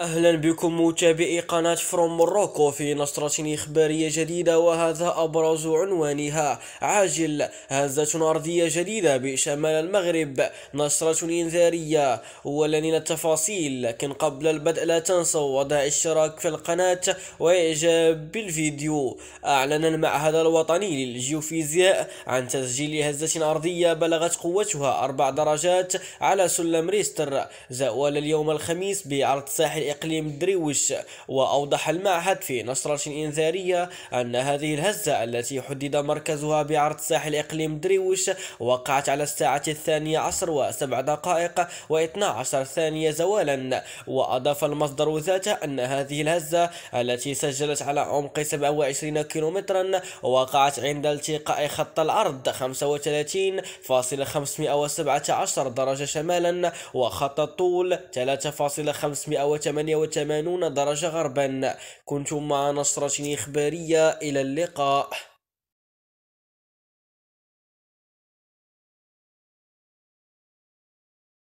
اهلا بكم متابعي قناة فروم موروكو في نشرة اخبارية جديدة وهذا ابرز عنوانها عاجل هزة ارضية جديدة بشمال المغرب نشرة انذارية ولننا التفاصيل لكن قبل البدء لا تنسوا وضع اشتراك في القناة واعجاب بالفيديو اعلن المعهد الوطني للجيوفيزياء عن تسجيل هزة ارضية بلغت قوتها اربع درجات على سلم ريستر زاول اليوم الخميس بعرض ساحل إقليم دريوش وأوضح المعهد في نشرة إنذارية أن هذه الهزة التي حدد مركزها بعرض ساحل إقليم دريوش وقعت على الساعة الثانية عشر وسبع دقائق واثنا عشر ثانية زوالا وأضاف المصدر ذاته أن هذه الهزة التي سجلت على عمق 27 كيلومترا وقعت عند التقاء خط الأرض 35.517 درجة شمالا وخط الطول 3.580 88 درجة غربا كنتم مع نشرة إخبارية إلى اللقاء